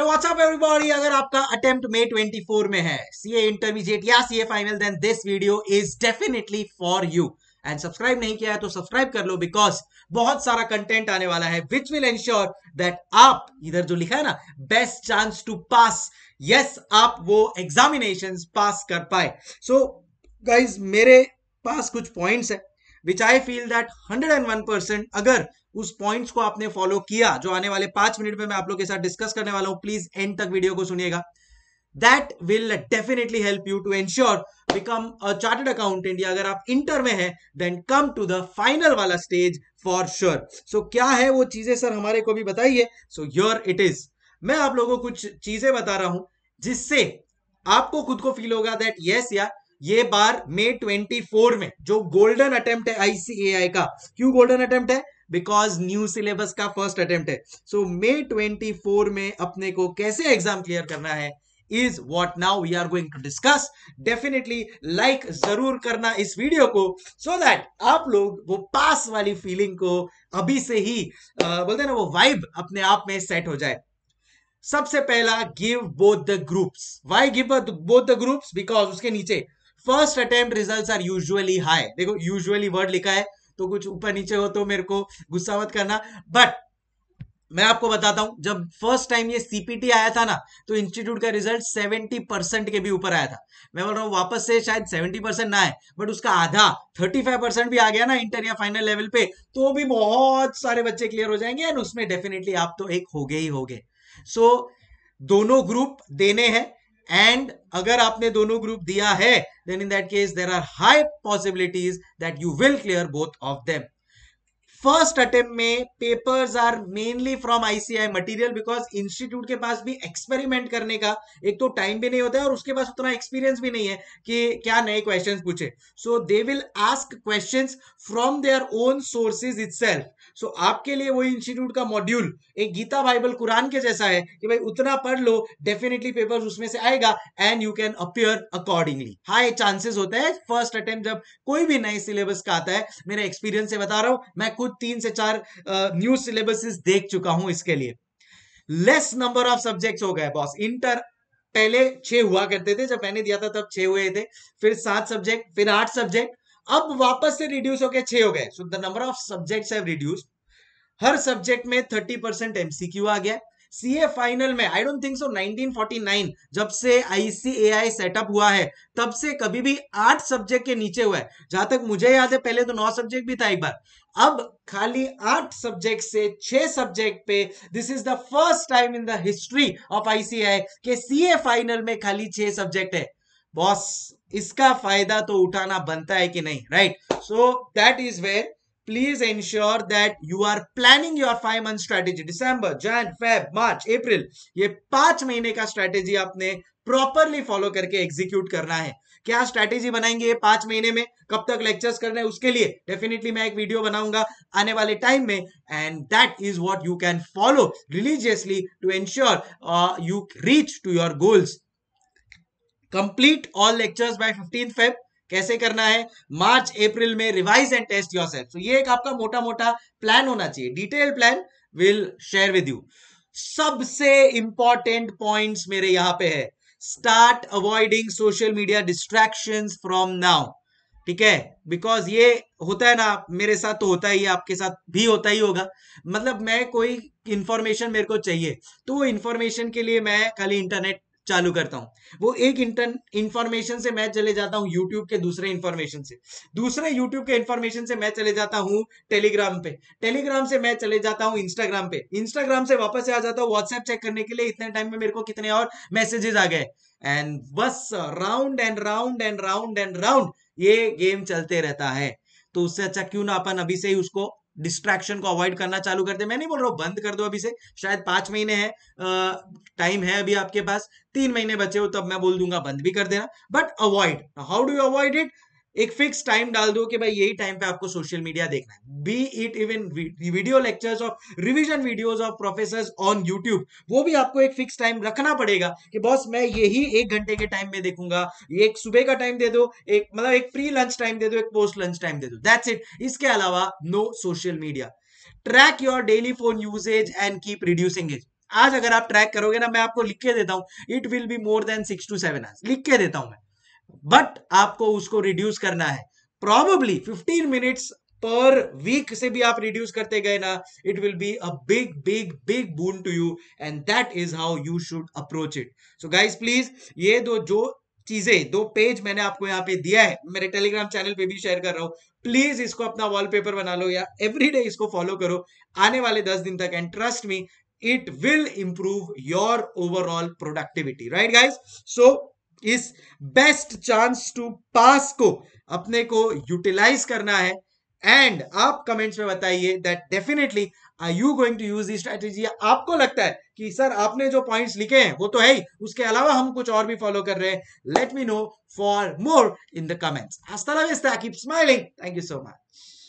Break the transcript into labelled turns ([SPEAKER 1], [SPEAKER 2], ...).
[SPEAKER 1] WhatsApp everybody अगर आपका attempt मे 24 में है सीए इंटरमीडिएट या CA final then this video is definitely for you and subscribe नहीं किया है तो सब्सक्राइब कर लो बिकॉज बहुत सारा कंटेंट आने वाला है विच विल एंश्योर दैट आप इधर जो लिखा है ना best chance to pass yes आप वो एग्जामिनेशन पास कर पाए सो so, गाइज मेरे पास कुछ पॉइंट्स है विच आई फील दैट 101 अगर उस पॉइंट्स को आपने फॉलो किया जो आने वाले पांच मिनट में मैं आप लोगों के साथ डिस्कस करने वाला हूं प्लीज एंड तक वीडियो को सुनिएगा that will definitely help you to ensure become a chartered accountant या अगर आप इंटर में है then come to the final वाला स्टेज फॉर श्योर सो क्या है वो चीजें सर हमारे को भी बताइए सो योर इट इज मैं आप लोगों को कुछ चीजें बता रहा हूं जिससे आपको खुद को फील होगा दैट यस या ये बार मई 24 में जो गोल्डन अटेम्प्ट है आईसीएआई का क्यों गोल्डन अटेम्प्ट है बिकॉज न्यू सिलेबस का फर्स्ट अटेम्प्ट है सो मे 24 में अपने को कैसे एग्जाम क्लियर करना है is what now we are going to discuss definitely like जरूर करना इस वीडियो को सो so दैट आप लोग वो पास वाली फीलिंग को अभी से ही आ, बोलते ना वो वाइब अपने आप में सेट हो जाए सबसे पहला give both the groups why give both the groups because उसके नीचे first attempt results are usually high देखो यूजुअली वर्ड लिखा है तो कुछ ऊपर नीचे हो तो मेरे को गुस्सा मत करना बट मैं आपको बताता हूं जब फर्स्ट टाइम ये सीपीटी आया था ना तो इंस्टीट्यूट का रिजल्ट 70 परसेंट के भी ऊपर आया था मैं बोल रहा हूँ वापस से शायद 70 परसेंट ना आए बट उसका आधा 35 परसेंट भी आ गया ना इंटर या फाइनल लेवल पे तो भी बहुत सारे बच्चे क्लियर हो जाएंगे एंड उसमें डेफिनेटली आप तो एक हो गए ही हो गए सो so, दोनों ग्रुप देने हैं एंड अगर आपने दोनों ग्रुप दिया है then in that case there are high possibilities that you will clear both of them first attempt में papers are mainly from ICAI material because institute के पास भी एक्सपेरिमेंट करने का एक तो टाइम भी नहीं होता है और उसके पास उतना एक्सपीरियंस भी नहीं है कि क्या नए क्वेश्चन पूछे so they will ask question from their own sources it so आपके लिए वो इंस्टीट्यूट का मॉड्यूल एक गीता बाइबल कुरान के जैसा है कि भाई उतना पढ़ लो डेफिनेटली पेपर उसमें से आएगा and you can appear accordingly high chances होता है फर्स्ट अटेम्प्ट जब कोई भी नए सिलेबस का आता है मेरा एक्सपीरियंस से बता रहा हूं मैं खुद तीन से चार न्यू सिलेबसेस देख चुका हूं इसके लिए लेस नंबर ऑफ सब्जेक्ट्स हो गए बॉस इंटर पहले छह हुआ करते थे जब मैंने दिया था तब छह हुए थे फिर सात सब्जेक्ट फिर आठ सब्जेक्ट अब वापस से रिड्यूस हो गया छह हो गए so the number of subjects have reduced हर सब्जेक्ट में थर्टी परसेंट एमसीक्यू आ गया सीए फाइनल में आई डोंट थिंक सो 1949 जब से आईसीएआई सेटअप हुआ है तब से कभी भी आठ सब्जेक्ट के नीचे हुआ है जहां तक मुझे याद है पहले तो नौ सब्जेक्ट भी था एक बार अब खाली आठ सब्जेक्ट से छह सब्जेक्ट पे this is the first time in the history of ICAI के सीए फाइनल में खाली छह सब्जेक्ट है बॉस इसका फायदा तो उठाना बनता है कि नहीं right so that is where please ensure that you are planning your five month strategy december jan feb march april ये पांच महीने का strategy आपने प्रॉपरली फॉलो करके एग्जीक्यूट करना है क्या स्ट्रैटेजी बनाएंगे ये पांच महीने में कब तक लेक्चर्स करने हैं उसके लिए डेफिनेटली मैं एक वीडियो बनाऊंगा आने वाले टाइम में and that is what you can follow religiously to ensure you reach to your goals complete all lectures by 15th Feb कैसे करना है मार्च अप्रैल में revise and test yourself तो ये एक आपका मोटा मोटा प्लान होना चाहिए detail plan will share with you सबसे इंपॉर्टेंट पॉइंट मेरे यहां पे है start avoiding social media distraction from now ठीक है बिकॉज ये होता है ना मेरे साथ तो होता ही आपके साथ भी होता ही होगा मतलब मैं कोई इंफॉर्मेशन मेरे को चाहिए तो वो इंफॉर्मेशन के लिए मैं खाली इंटरनेट चालू करता हूँ वो एक इंफॉर्मेशन से मैं चले जाता हूँ यूट्यूब के दूसरे इंफॉर्मेशन से दूसरे यूट्यूब के इंफॉर्मेशन से मैं चले जाता हूँ टेलीग्राम पे टेलीग्राम से मैं चले जाता हूँ इंस्टाग्राम पे इंस्टाग्राम से वापस आ जाता हूँ व्हाट्सएप चेक करने के लिए इतने टाइम में मेरे को कितने और मैसेजेस आ गए एंड बस round and round and round and round ये गेम चलते रहता है तो उससे अच्छा क्यों ना अपन अभी से ही उसको डिस्ट्रैक्शन को अवॉइड करना चालू करते मैं नहीं बोल रहा हूँ बंद कर दो अभी से शायद पांच महीने है टाइम है अभी आपके पास तीन महीने बचे हो तब मैं बोल दूंगा बंद भी कर देना but avoid how do you avoid it एक फिक्स टाइम डाल दो कि भाई यही टाइम पे आपको सोशल मीडिया देखना है be it even video lectures of revision videos of professor on YouTube वो भी आपको एक फिक्स टाइम रखना पड़ेगा कि बॉस मैं यही एक घंटे के टाइम में देखूंगा एक सुबह का टाइम दे दो एक मतलब एक प्री लंच टाइम दे दो एक पोस्ट लंच टाइम दे दो दैट्स इट इसके अलावा no social media track your daily phone usage and keep reducing is आज अगर आप ट्रैक करोगे ना मैं आपको लिख के देता हूँ it will be more than six to seven hours लिख के देता हूँ मैं बट आपको उसको रिड्यूस करना है प्रॉबली 15 मिनट्स पर वीक से भी आप रिड्यूस करते गए ना it will be a big big big boon to you and that is how you should approach it so guys please ये दो जो चीजें दो पेज मैंने आपको यहाँ पे दिया है मेरे टेलीग्राम चैनल पे भी शेयर कर रहा हूं प्लीज इसको अपना वॉलपेपर बना लो या एवरीडे इसको फॉलो करो आने वाले दस दिन तक and trust me it will improve your overall productivity right guys so इस बेस्ट चांस टू पास को अपने को यूटिलाइज करना है एंड आप कमेंट्स में बताइए that definitely I you going to use strategy आपको लगता है कि सर आपने जो पॉइंट्स लिखे हैं वो तो है ही उसके अलावा हम कुछ और भी फॉलो कर रहे हैं let me know for more in the comments हस्ता लगे smiling thank you so much